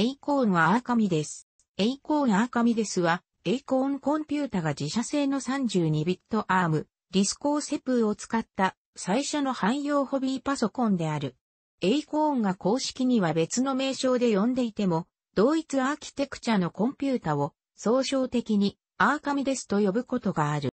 エイコーンは赤身です。エイコーン赤身ですは、エイコーンコンピュータが自社製の32ビットアーム、ディスコーセプーを使った最初の汎用ホビーパソコンである。エイコーンが公式には別の名称で呼んでいても、同一アーキテクチャのコンピュータを総称的にアーカミですと呼ぶことがある。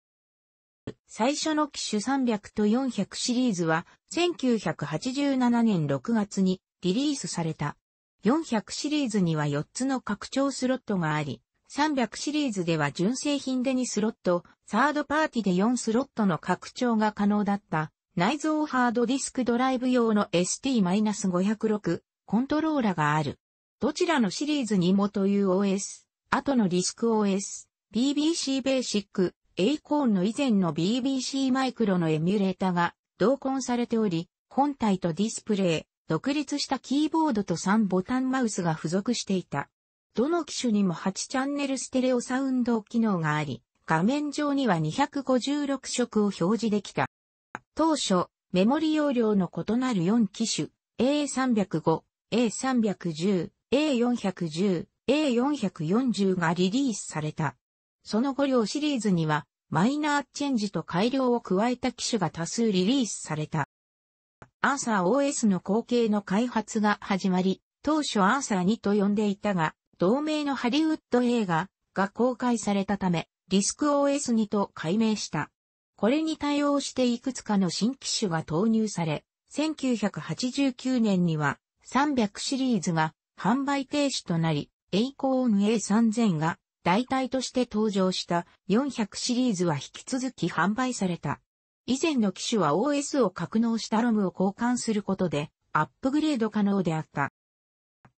最初の機種300と400シリーズは1987年6月にリリースされた。400シリーズには4つの拡張スロットがあり、300シリーズでは純正品で2スロット、サードパーティで4スロットの拡張が可能だった内蔵ハードディスクドライブ用の ST-506 コントローラがある。どちらのシリーズにもという OS、後のディスク OS、BBC ベーシック、A コーンの以前の BBC マイクロのエミュレータが同梱されており、本体とディスプレイ、独立したキーボードと3ボタンマウスが付属していた。どの機種にも8チャンネルステレオサウンド機能があり、画面上には256色を表示できた。当初、メモリ容量の異なる4機種、A305、A310、A410、A440 がリリースされた。その後両シリーズには、マイナーチェンジと改良を加えた機種が多数リリースされた。アーサー OS の後継の開発が始まり、当初アーサー2と呼んでいたが、同名のハリウッド映画が公開されたため、リスク OS2 と改名した。これに対応していくつかの新機種が投入され、1989年には300シリーズが販売停止となり、エイコーン A3000 が代替として登場した400シリーズは引き続き販売された。以前の機種は OS を格納したロムを交換することで、アップグレード可能であった。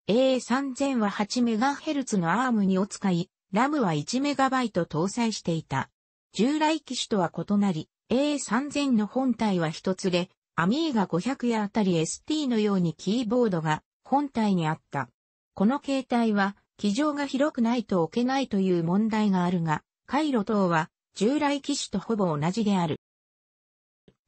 AA3000 は 8MHz の ARM にを使い、ラムは 1MB 搭載していた。従来機種とは異なり、AA3000 の本体は一つで、アミーガ500やあたり ST のようにキーボードが本体にあった。この形態は、機上が広くないと置けないという問題があるが、回路等は従来機種とほぼ同じである。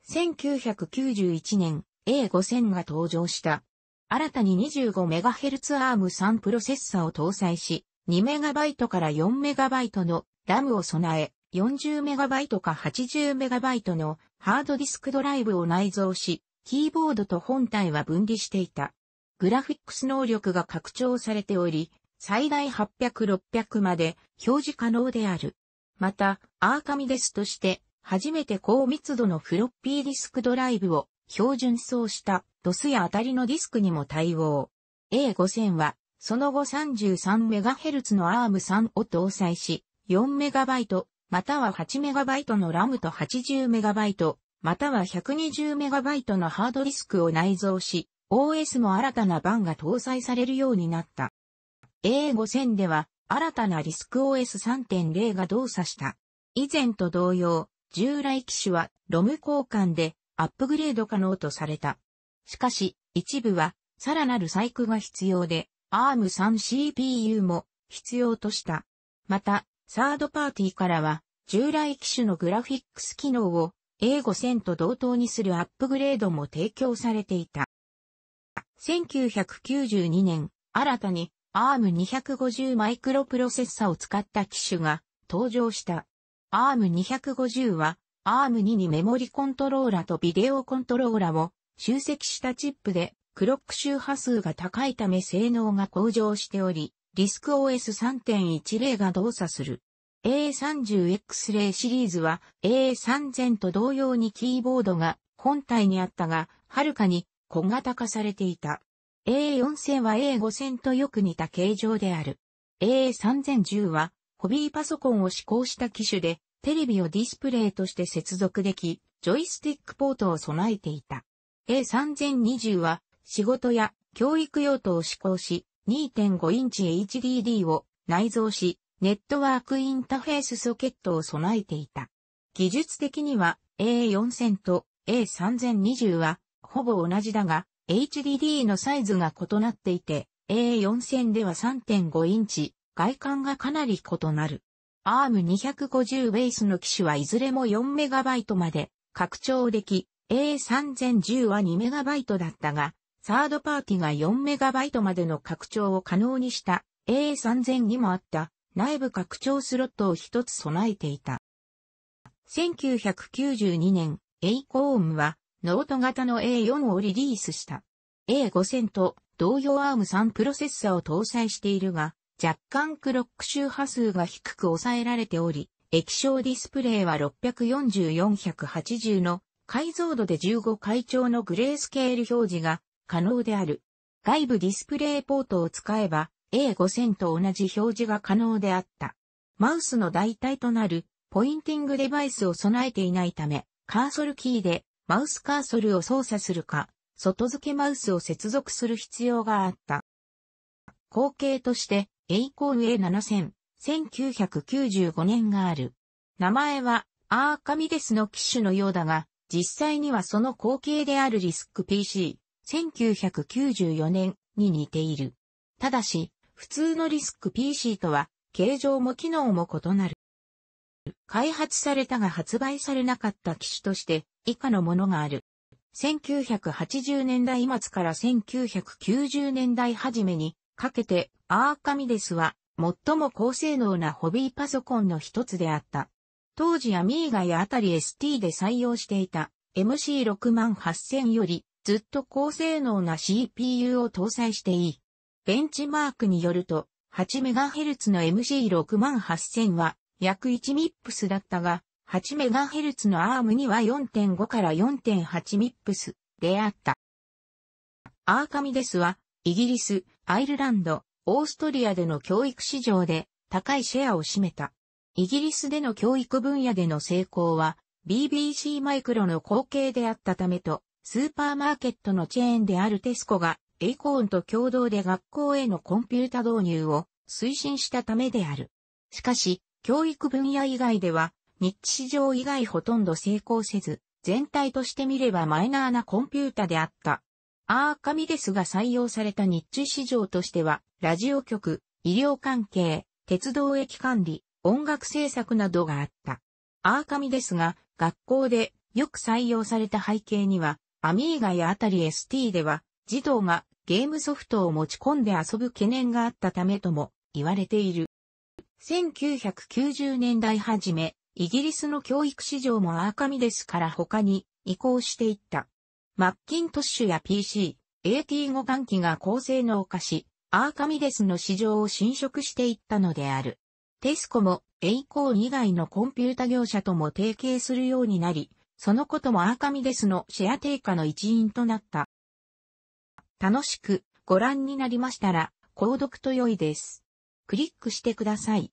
1991年 A5000 が登場した。新たに 25MHz アーム3プロセッサーを搭載し、2MB から 4MB のラムを備え、40MB か 80MB のハードディスクドライブを内蔵し、キーボードと本体は分離していた。グラフィックス能力が拡張されており、最大800、600まで表示可能である。また、アーカミデスとして初めて高密度のフロッピーディスクドライブを標準装したドスや当たりのディスクにも対応。A5000 は、その後 33MHz の ARM3 を搭載し、4MB または 8MB の RAM と 80MB または 120MB のハードディスクを内蔵し、OS も新たな版が搭載されるようになった。A5000 では、新たなディスク OS3.0 が動作した。以前と同様、従来機種はロム交換でアップグレード可能とされた。しかし、一部はさらなる細工が必要で、ARM3 CPU も必要とした。また、サードパーティーからは、従来機種のグラフィックス機能を A5000 と同等にするアップグレードも提供されていた。1992年、新たに ARM250 マイクロプロセッサを使った機種が登場した。ARM250 は ARM2 にメモリコントローラとビデオコントローラを集積したチップでクロック周波数が高いため性能が向上しており、リスク OS3.10 が動作する。A30X0 シリーズは A3000 と同様にキーボードが本体にあったが、はるかに小型化されていた。A4000 は A5000 とよく似た形状である。A3010 はホビーパソコンを試行した機種でテレビをディスプレイとして接続でき、ジョイスティックポートを備えていた。A3020 は仕事や教育用途を施行し、2.5インチ HDD を内蔵し、ネットワークインターフェースソケットを備えていた。技術的には A4000 と A3020 はほぼ同じだが、HDD のサイズが異なっていて、A4000 では3.5インチ、外観がかなり異なる。ARM250 ベースの機種はいずれも 4MB まで拡張でき、A3010 は 2MB だったが、サードパーティが 4MB までの拡張を可能にした A3000 にもあった内部拡張スロットを一つ備えていた。1992年、エイコームはノート型の A4 をリリースした。A5000 と同様 ARM3 プロセッサーを搭載しているが、若干クロック周波数が低く抑えられており、液晶ディスプレイは640-480の解像度で15階調のグレースケール表示が可能である。外部ディスプレイポートを使えば A5000 と同じ表示が可能であった。マウスの代替となるポインティングデバイスを備えていないため、カーソルキーでマウスカーソルを操作するか、外付けマウスを接続する必要があった。後継としてエイコーン A7000、1995年がある。名前は、アーカミデスの機種のようだが、実際にはその後継であるリスク PC、1994年に似ている。ただし、普通のリスク PC とは、形状も機能も異なる。開発されたが発売されなかった機種として、以下のものがある。1980年代末から1990年代初めにかけて、アーカミデスは、最も高性能なホビーパソコンの一つであった。当時アミーガやあたり ST で採用していた MC68000 よりずっと高性能な CPU を搭載していい。ベンチマークによると 8MHz の MC68000 は約 1MIPS だったが 8MHz の ARM には4.5から 4.8MIPS であった。アーカミデスはイギリスアイルランド、オーストリアでの教育市場で高いシェアを占めた。イギリスでの教育分野での成功は BBC マイクロの後継であったためと、スーパーマーケットのチェーンであるテスコがエイコーンと共同で学校へのコンピュータ導入を推進したためである。しかし、教育分野以外では、日地市場以外ほとんど成功せず、全体として見ればマイナーなコンピュータであった。アーカミデスが採用された日中市場としては、ラジオ局、医療関係、鉄道駅管理、音楽制作などがあった。アーカミデスが学校でよく採用された背景には、アミーガやあたり ST では、児童がゲームソフトを持ち込んで遊ぶ懸念があったためとも言われている。1990年代初め、イギリスの教育市場もアーカミデスから他に移行していった。マッキントッシュや PC、AT5 換機が高性能化し、アーカミデスの市場を侵食していったのである。テスコも、エイコー以外のコンピュータ業者とも提携するようになり、そのこともアーカミデスのシェア低下の一因となった。楽しくご覧になりましたら、購読と良いです。クリックしてください。